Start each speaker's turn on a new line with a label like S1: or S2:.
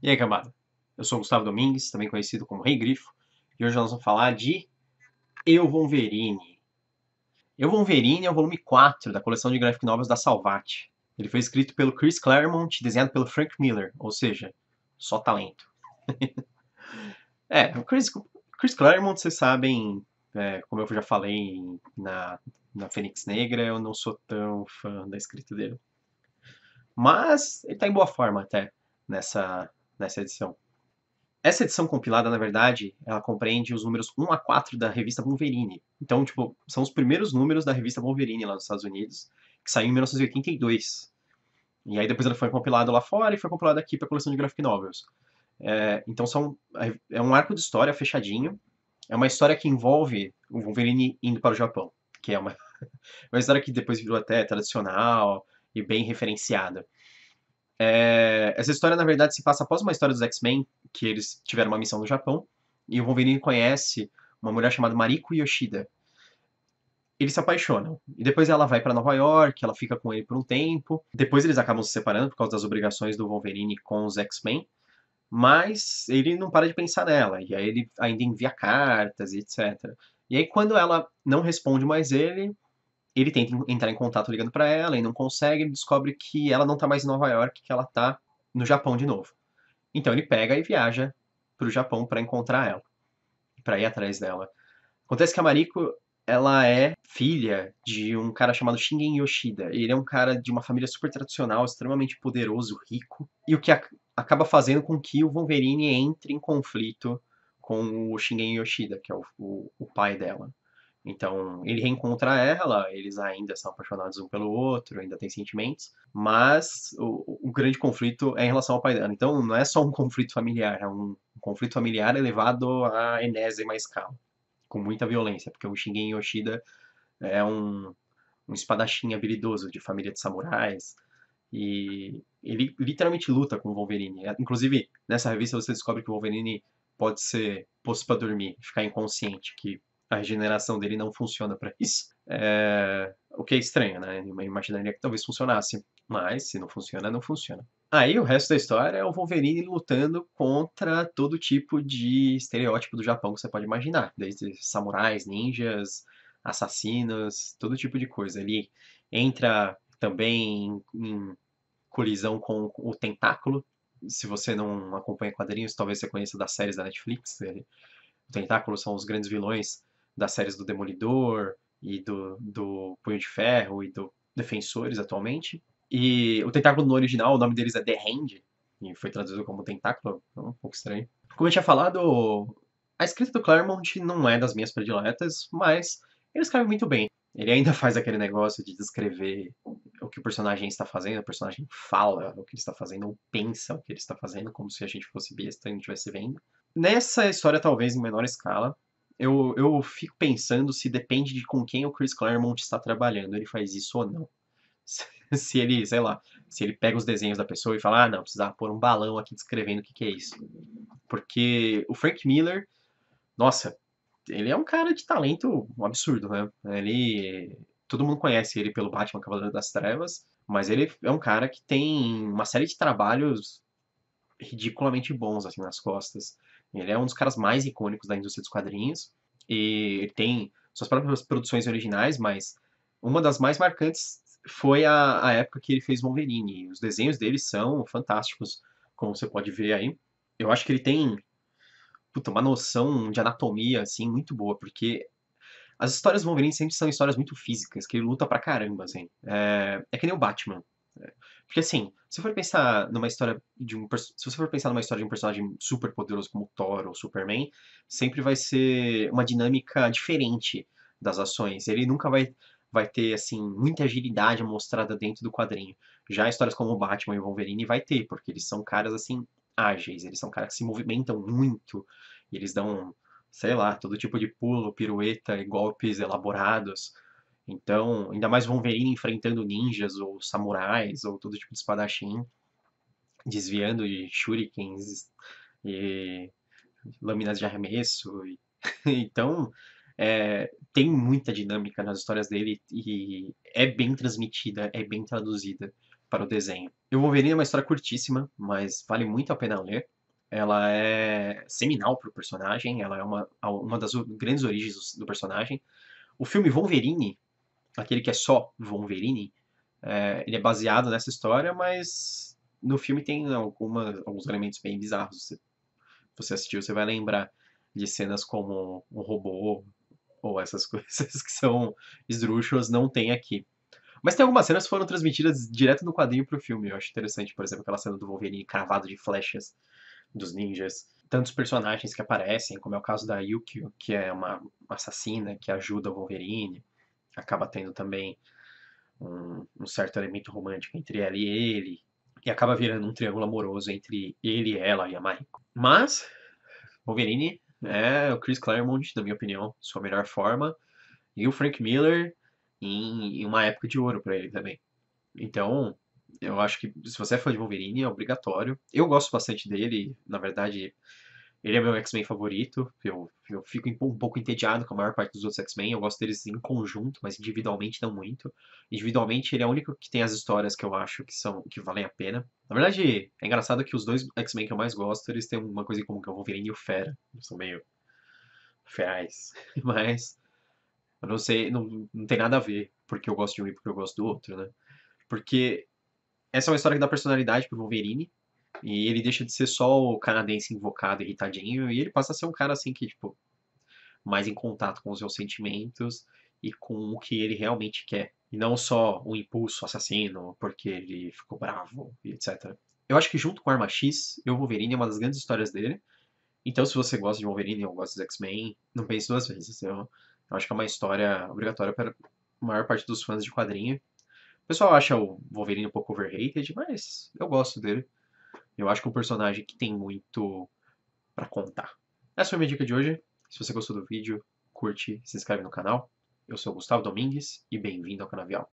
S1: E aí, camada? Eu sou Gustavo Domingues, também conhecido como Rei Grifo, e hoje nós vamos falar de Eu Wolverine. Eu Wolverine é o volume 4 da coleção de graphic novels da Salvati. Ele foi escrito pelo Chris Claremont e desenhado pelo Frank Miller, ou seja, só talento. é, o Chris, Chris Claremont, vocês sabem, é, como eu já falei na, na Fênix Negra, eu não sou tão fã da escrita dele. Mas ele está em boa forma até nessa, nessa edição. Essa edição compilada, na verdade, ela compreende os números 1 a 4 da revista Wolverine. Então, tipo, são os primeiros números da revista Wolverine lá nos Estados Unidos, que saiu em 1982. E aí depois ela foi compilada lá fora e foi compilada aqui para a coleção de graphic novels. É, então são, é, é um arco de história fechadinho. É uma história que envolve o Wolverine indo para o Japão, que é uma, uma história que depois virou até tradicional e bem referenciada. É, essa história, na verdade, se passa após uma história dos X-Men, que eles tiveram uma missão no Japão, e o Wolverine conhece uma mulher chamada Mariko Yoshida. Eles se apaixonam. E depois ela vai para Nova York, ela fica com ele por um tempo. Depois eles acabam se separando por causa das obrigações do Wolverine com os X-Men. Mas ele não para de pensar nela. E aí ele ainda envia cartas e etc. E aí quando ela não responde mais ele, ele tenta entrar em contato ligando para ela e não consegue, ele descobre que ela não tá mais em Nova York, que ela tá no Japão de novo. Então ele pega e viaja pro Japão para encontrar ela, para ir atrás dela. Acontece que a Mariko, ela é filha de um cara chamado Shingen Yoshida. Ele é um cara de uma família super tradicional, extremamente poderoso, rico, e o que acaba fazendo com que o Wolverine entre em conflito com o Shingen Yoshida, que é o, o, o pai dela. Então, ele reencontra ela, eles ainda são apaixonados um pelo outro, ainda têm sentimentos, mas o, o grande conflito é em relação ao pai dela. Então, não é só um conflito familiar, é um, um conflito familiar elevado à enésima escala, com muita violência, porque o Shingen Yoshida é um, um espadachim habilidoso de família de samurais, e ele literalmente luta com o Wolverine. É, inclusive, nessa revista você descobre que o Wolverine pode ser posto para dormir, ficar inconsciente, que a regeneração dele não funciona para isso. É, o que é estranho, né? Eu imaginaria que talvez funcionasse, mas se não funciona, não funciona. Aí o resto da história é o Wolverine lutando contra todo tipo de estereótipo do Japão que você pode imaginar, desde samurais, ninjas, assassinos, todo tipo de coisa. Ele entra também em, em colisão com o Tentáculo. Se você não acompanha quadrinhos, talvez você conheça das séries da Netflix. Ele, o Tentáculo são os grandes vilões das séries do Demolidor e do, do Punho de Ferro e do Defensores atualmente. E o tentáculo no original, o nome deles é The Hand, e foi traduzido como tentáculo, então, um pouco estranho. Como eu tinha falado, a escrita do Claremont não é das minhas prediletas, mas ele escreve muito bem. Ele ainda faz aquele negócio de descrever o que o personagem está fazendo, o personagem fala o que ele está fazendo, ou pensa o que ele está fazendo, como se a gente fosse besta e não estivesse vendo. Nessa história, talvez em menor escala, eu, eu fico pensando se depende de com quem o Chris Claremont está trabalhando, ele faz isso ou não. se ele, sei lá, se ele pega os desenhos da pessoa e fala, ah, não, precisava pôr um balão aqui descrevendo o que, que é isso. Porque o Frank Miller, nossa, ele é um cara de talento absurdo, né? Ele. Todo mundo conhece ele pelo Batman Cavaleiro das Trevas, mas ele é um cara que tem uma série de trabalhos ridiculamente bons assim nas costas. Ele é um dos caras mais icônicos da indústria dos quadrinhos. E ele tem suas próprias produções originais, mas uma das mais marcantes foi a, a época que ele fez Wolverine. Os desenhos dele são fantásticos, como você pode ver aí. Eu acho que ele tem puta, uma noção de anatomia assim muito boa, porque as histórias do Wolverine sempre são histórias muito físicas, que ele luta pra caramba, assim. É, é que nem o Batman. Porque assim, se for pensar numa história de um se você for pensar numa história de um personagem super poderoso como Thor ou Superman, sempre vai ser uma dinâmica diferente das ações. Ele nunca vai vai ter assim muita agilidade mostrada dentro do quadrinho. Já histórias como Batman e Wolverine vai ter, porque eles são caras assim ágeis, eles são caras que se movimentam muito e eles dão, sei lá, todo tipo de pulo, pirueta e golpes elaborados. Então, ainda mais Wolverine enfrentando ninjas ou samurais ou todo tipo de espadachim, desviando de shurikens e lâminas de arremesso. E... então, é, tem muita dinâmica nas histórias dele e é bem transmitida, é bem traduzida para o desenho. Eu Wolverine é uma história curtíssima, mas vale muito a pena ler. Ela é seminal para o personagem, ela é uma, uma das grandes origens do personagem. O filme Wolverine aquele que é só Wolverine, é, ele é baseado nessa história, mas no filme tem alguns elementos bem bizarros. Se você assistiu, você vai lembrar de cenas como um robô ou essas coisas que são esdrúxulas, não tem aqui. Mas tem algumas cenas que foram transmitidas direto do quadrinho pro filme. Eu acho interessante, por exemplo, aquela cena do Wolverine cravado de flechas dos ninjas. Tantos personagens que aparecem, como é o caso da Yukio, que é uma assassina que ajuda o Wolverine acaba tendo também um, um certo elemento romântico entre ela e ele, e acaba virando um triângulo amoroso entre ele, ela e a Mariko. Mas, Wolverine é o Chris Claremont, na minha opinião, sua melhor forma, e o Frank Miller em, em uma época de ouro para ele também. Então, eu acho que se você é fã de Wolverine, é obrigatório. Eu gosto bastante dele, na verdade, ele é meu X-Men favorito. Eu, eu fico um pouco entediado com a maior parte dos outros X-Men. Eu gosto deles em conjunto, mas individualmente não muito. Individualmente, ele é o único que tem as histórias que eu acho que são que valem a pena. Na verdade, é engraçado que os dois X-Men que eu mais gosto, eles têm uma coisa em comum, que é o Wolverine e o Fera. Eles são meio ferais. mas eu não sei, não, não tem nada a ver porque eu gosto de um e porque eu gosto do outro, né? Porque essa é uma história que dá personalidade pro Wolverine, e ele deixa de ser só o canadense invocado, irritadinho, e ele passa a ser um cara assim que, tipo, mais em contato com os seus sentimentos e com o que ele realmente quer. E não só um impulso assassino, porque ele ficou bravo e etc. Eu acho que junto com Arma X, o Wolverine é uma das grandes histórias dele. Então, se você gosta de Wolverine ou gosta dos X-Men, não pense duas vezes. Eu, eu acho que é uma história obrigatória para a maior parte dos fãs de quadrinho. O pessoal acha o Wolverine um pouco overrated, mas eu gosto dele. Eu acho que é um personagem que tem muito para contar. Essa foi a minha dica de hoje. Se você gostou do vídeo, curte, se inscreve no canal. Eu sou Gustavo Domingues e bem-vindo ao Canavial.